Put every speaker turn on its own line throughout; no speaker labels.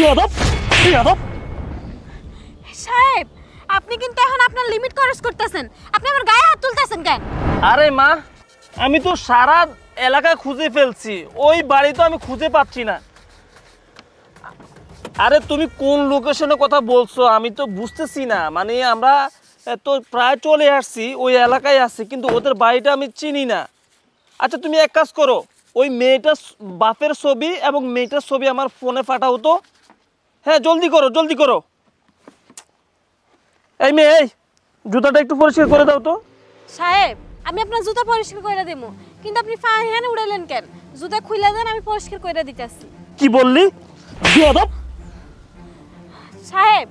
সাহেব
আপনি কিন্তু এখন আপনার লিমিট খরচ করতেছেন আপনি আমার গায়ে হাত তুলতেছেন কেন আরে মা আমি তো সারা
এলাকা খুঁজে ফেলছি ওই বাড়ি তো আমি খুঁজে পাচ্ছি না আরে তুমি কোন লোকেশনে কথা বলছো আমি তো বুঝতেছি না মানে আমরা তো প্রায় চলে আসছি ওই এলাকায় আসছি কিন্তু ওদের বাড়িটা আমি চিনি না আচ্ছা তুমি এক কাজ করো ওই মেয়েটার বাপের ছবি এবং মেয়েটার ছবি আমার ফোনে পাঠাও তো হ্যাঁ জলদি করো জলদি করো এই মেয়ে এই জুতাটা একটু পরিষ্কার করে দাও তো
সাহেব আমি আপনার জুতা পরিষ্কার করে দেবো কিন্তু আপনি ফাহান উড়াইলেন কেন জুতা খুলে দেন আমি পরিষ্কার করে দিতেছি কি বললি সাহেব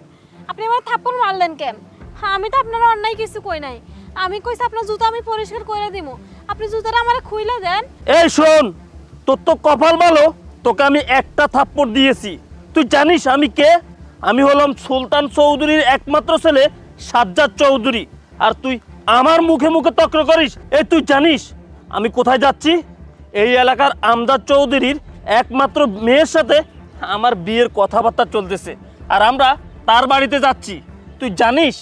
আপনি আমার থাপ্পড় মারলেন কেন হ্যাঁ, আমি তো আপনার অন্যায় কিছু কই নাই আমি কইছি আপনার জুতা আমি পরিষ্কার করে দিব আপনি জুতাটা আমারে খুইলে দেন
এই শোন তোর তো কপাল ভালো তোকে আমি একটা থাপ্পড় দিয়েছি তুই জানিস আমি কে আমি হলাম সুলতান চৌধুরীর একমাত্র ছেলে সাজ্জাদ চৌধুরী আর তুই আমার মুখে মুখে তক্র করিস এই তুই জানিস আমি কোথায় যাচ্ছি এই এলাকার আমদার চৌধুরীর একমাত্র মেয়ের সাথে আমার বিয়ের কথাবার্তা চলতেছে আর আমরা তার বাড়িতে যাচ্ছি তুই জানিস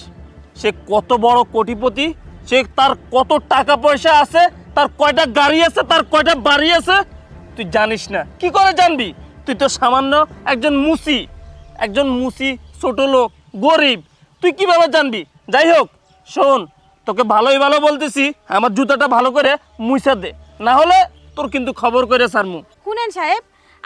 সে কত বড় কোটিপতি সে তার কত টাকা পয়সা আছে তার কয়টা গাড়ি আছে তার কয়টা বাড়ি আছে তুই জানিস না কি করে জানবি তুই তো সামান্য একজন মুসি একজন মুসি ছোট লোক গরিব তুই কিভাবে জানবি যাই হোক শোন তোকে ভালোই ভালো বলতেছি আমার জুতাটা ভালো করে মুইসা দে না হলে তোর কিন্তু খবর করে সারমু
শুনেন সাহেব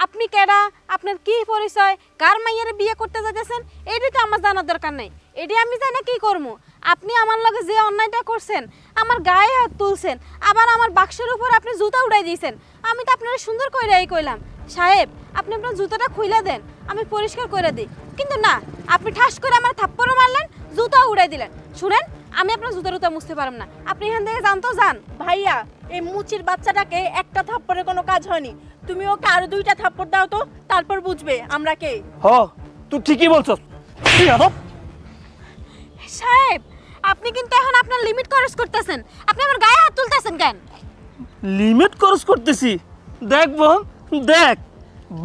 আপনি কেডা আপনার কি পরিচয় কার মাইয়ের বিয়ে করতে যাচ্ছেন এটা তো আমার জানার দরকার নাই এটি আমি জানি কি করবো আপনি আমার লগে যে অন্যায়টা করছেন আমার গায়ে হাত তুলছেন আবার আমার বাক্সের উপর আপনি জুতা উড়াই দিয়েছেন আমি তো আপনারা সুন্দর করে কইলাম সাহেব আপনি আপনার জুতোটা খুলে দেন আমি পরিষ্কার করে দিই কিন্তু না আপনি ঠাস করে আমার থাপ্পড়ও মারলেন জুতা উড়াই দিলেন শুনেন আমি আপনার জুতা উতা মুছতে পারলাম না আপনি এখান থেকে জানতো যান ভাইয়া এই মুচির বাচ্চাটাকে একটা থাপ্পড়ে কোনো কাজ হয়নি তুমি ওকে আরো দুইটা থাপ্পড় দাও তো তারপর বুঝবে আমরা কে
হ তুই ঠিকই বলছস
সাহেব আপনি কিন্তু এখন আপনার লিমিট ক্রস করতেছেন আপনি আমার গায়ে হাত তুলতেছেন কেন
লিমিট ক্রস করতেছি দেখবো দেখ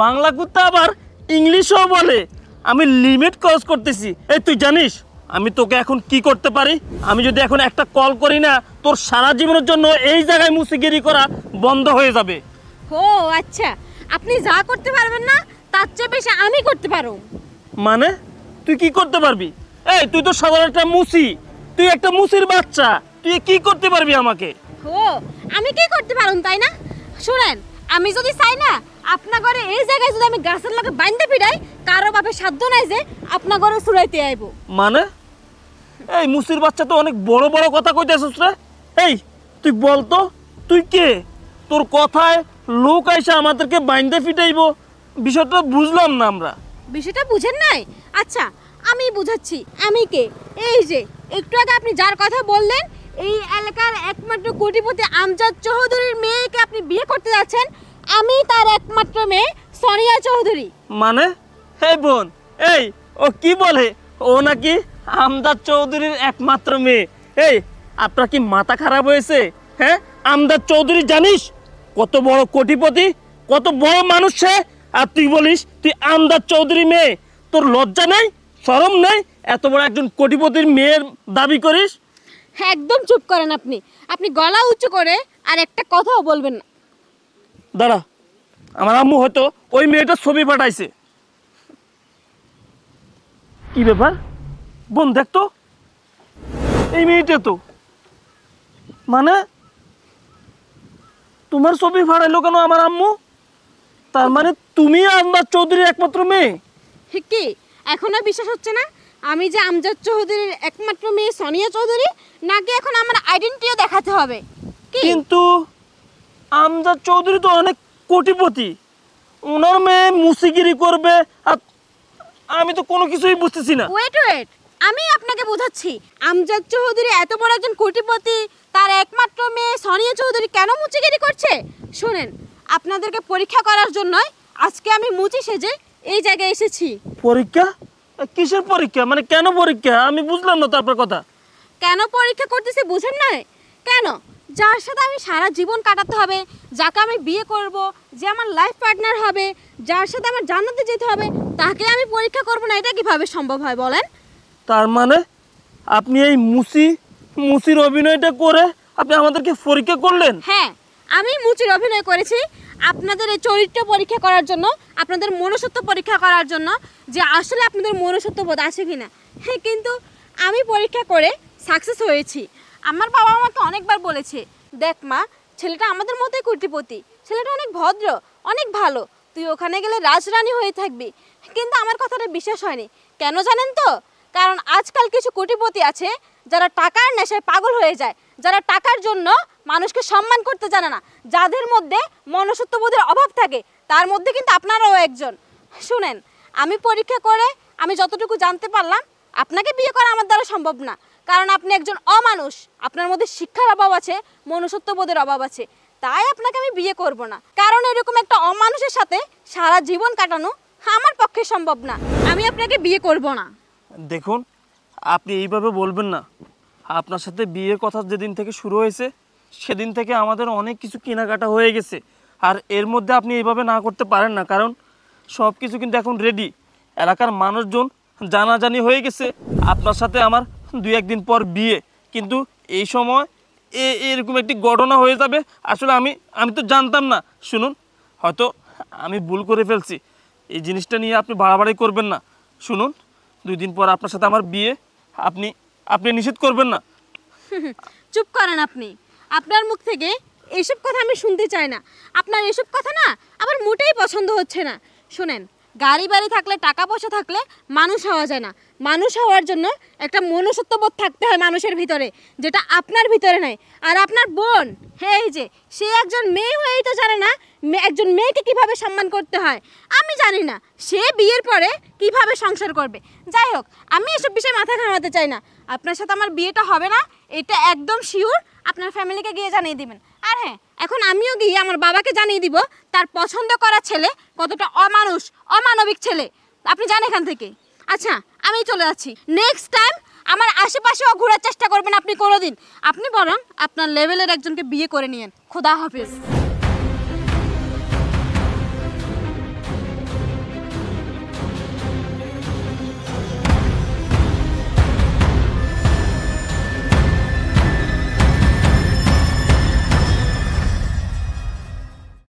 বাংলা কুত্তা আবার ইংলিশও বলে আমি লিমিট ক্রস করতেছি এই তুই জানিস আমি তোকে এখন কি করতে পারি আমি যদি এখন একটা কল করি না তোর সারা জীবনের জন্য এই জায়গায় মুসিগিরি করা বন্ধ হয়ে যাবে
ও আচ্ছা আপনি যা করতে পারবেন না তার চেয়ে বেশি আমি করতে পারো
মানে তুই কি করতে পারবি এই তুই তো সাধারণ একটা মুসি তুই একটা মুসির বাচ্চা তুই কি করতে পারবি আমাকে
ও আমি কি করতে পারুন তাই না শুনেন আমি যদি চাই না আপনার ঘরে এই জায়গায় যদি আমি গাছের লগে বাইন্দে পিড়াই কারো বাপে সাধ্য নাই যে আপনার ঘরে চুরাইতে আইব
মানে এই মুসির বাচ্চা তো অনেক বড় বড় কথা কইতেছিস রে এই তুই বল তো তুই কে তোর কথায় লোক আইসা আমাদেরকে বাইন্দে ফিটাইব বিষয়টা বুঝলাম না আমরা
বিষয়টা বুঝেন নাই আচ্ছা আমি বুঝাচ্ছি আমি কে এই যে একটু আগে আপনি যার কথা বললেন এই কোটিপতি আমজাদ চৌধুরীর মেয়েকে আপনি বিয়ে করতে যাচ্ছেন আমি তার একমাত্র মেয়ে সোনিয়া চৌধুরী মানে হে
বোন এই ও কি বলে ও নাকি আমদার চৌধুরীর একমাত্র মেয়ে এই আপনার কি মাথা খারাপ হয়েছে হ্যাঁ আমদার চৌধুরী জানিস কত বড় কোটিপতি কত বড় মানুষ সে আর তুই বলিস তুই আমদার চৌধুরী মেয়ে তোর লজ্জা নেই শরম নেই এত বড় একজন কোটিপতির মেয়ের দাবি করিস
হ্যাঁ একদম চুপ করেন আপনি আপনি গলা উঁচু করে আর একটা কথাও বলবেন না
দাঁড়া আমার আম্মু হয়তো ওই মেয়েটার ছবি পাঠাইছে কি ব্যাপার বোন দেখতো এই মেয়েটা তো মানে তোমার ছবি ফাড়াইলো কেন আমার আম্মু তার মানে তুমি আমার চৌধুরীর একমাত্র মেয়ে
কি এখনো বিশ্বাস হচ্ছে না আমি যে আমজাদ চৌধুরীর একমাত্র মেয়ে সোনিয়া চৌধুরী নাকি এখন আমার আইডেন্টিটিও দেখাতে হবে কিন্তু আমজাদ
চৌধুরী তো অনেক কোটিপতি ওনার মেয়ে মুসিগিরি করবে আর
আমি তো কোনো কিছুই বুঝতেছি না ওয়েট ওয়েট আমি আপনাকে বোঝাচ্ছি আমজাদ চৌধুরী এত বড় একজন কোটিপতি তার একমাত্র মেয়ে সোনিয়া চৌধুরী কেন মুচিগিরি করছে শুনেন আপনাদেরকে পরীক্ষা করার জন্যই আজকে আমি মুচি সেজে এই জায়গায় এসেছি
পরীক্ষা কিসের পরীক্ষা মানে কেন পরীক্ষা আমি বুঝলাম না তারপর কথা
কেন পরীক্ষা করতেছি বুঝেন না কেন যার সাথে আমি সারা জীবন কাটাতে হবে যাকে আমি বিয়ে করব যে আমার লাইফ পার্টনার হবে যার সাথে আমার জান্নাতে যেতে হবে তাকে আমি পরীক্ষা করব না এটা কিভাবে সম্ভব হয় বলেন
তার মানে আপনি এই মুসি মুসির অভিনয়টা করে আপনি আমাদেরকে পরীক্ষা করলেন
হ্যাঁ আমি মুচির অভিনয় করেছি আপনাদের এই চরিত্র পরীক্ষা করার জন্য আপনাদের মনুষ্যত্ব পরীক্ষা করার জন্য যে আসলে আপনাদের মনুষ্যত্ব বোধ আছে কি না হ্যাঁ কিন্তু আমি পরীক্ষা করে সাকসেস হয়েছি আমার বাবা আমাকে অনেকবার বলেছে দেখ মা ছেলেটা আমাদের মতোই কুটিপতি ছেলেটা অনেক ভদ্র অনেক ভালো তুই ওখানে গেলে রাজরানী হয়ে থাকবি কিন্তু আমার কথাটা বিশ্বাস হয়নি কেন জানেন তো কারণ আজকাল কিছু কুটিপতি আছে যারা টাকার নেশায় পাগল হয়ে যায় যারা টাকার জন্য মানুষকে সম্মান করতে জানে না যাদের মধ্যে মনুষ্যত্ববোধের অভাব থাকে তার মধ্যে কিন্তু আপনারাও একজন শুনেন আমি পরীক্ষা করে আমি যতটুকু জানতে পারলাম আপনাকে বিয়ে করা আমার দ্বারা সম্ভব না কারণ আপনি একজন অমানুষ আপনার মধ্যে শিক্ষার অভাব আছে মনুষ্যত্ববোধের অভাব আছে তাই আপনাকে আমি বিয়ে করব না কারণ এরকম একটা অমানুষের সাথে সারা জীবন কাটানো আমার পক্ষে সম্ভব না আমি আপনাকে বিয়ে করব না
দেখুন আপনি এইভাবে বলবেন না আপনার সাথে বিয়ের কথা যেদিন থেকে শুরু হয়েছে সেদিন থেকে আমাদের অনেক কিছু কেনাকাটা হয়ে গেছে আর এর মধ্যে আপনি এইভাবে না করতে পারেন না কারণ সব কিছু কিন্তু এখন রেডি এলাকার মানুষজন জানাজানি হয়ে গেছে আপনার সাথে আমার দুই একদিন পর বিয়ে কিন্তু এই সময় এ এরকম একটি ঘটনা হয়ে যাবে আসলে আমি আমি তো জানতাম না শুনুন হয়তো আমি ভুল করে ফেলছি এই জিনিসটা নিয়ে আপনি বাড়াবাড়ি করবেন না শুনুন দুই দিন পর আপনার সাথে আমার বিয়ে আপনি আপনি নিষেধ করবেন না
চুপ করেন আপনি আপনার মুখ থেকে এসব কথা আমি শুনতে চাই না আপনার এসব কথা না আমার মোটেই পছন্দ হচ্ছে না শোনেন গাড়ি বাড়ি থাকলে টাকা পয়সা থাকলে মানুষ হওয়া যায় না মানুষ হওয়ার জন্য একটা মনুষ্যত্ববোধ থাকতে হয় মানুষের ভিতরে যেটা আপনার ভিতরে নাই আর আপনার বোন হ্যাঁ এই যে সে একজন মেয়ে হয়েই তো জানে না একজন মেয়েকে কিভাবে সম্মান করতে হয় আমি জানি না সে বিয়ের পরে কিভাবে সংসার করবে যাই হোক আমি এসব বিষয়ে মাথা ঘামাতে চাই না আপনার সাথে আমার বিয়েটা হবে না এটা একদম শিওর আপনার ফ্যামিলিকে গিয়ে জানিয়ে দিবেন আর হ্যাঁ এখন আমিও গিয়ে আমার বাবাকে জানিয়ে দিব তার পছন্দ করা ছেলে কতটা অমানুষ অমানবিক ছেলে আপনি জানেন এখান থেকে আচ্ছা আমি চলে যাচ্ছি নেক্সট টাইম আমার আশেপাশেও ঘোরার চেষ্টা করবেন আপনি কোনোদিন আপনি বরং আপনার লেভেলের একজনকে বিয়ে করে নিয়েন খোদা হাফেজ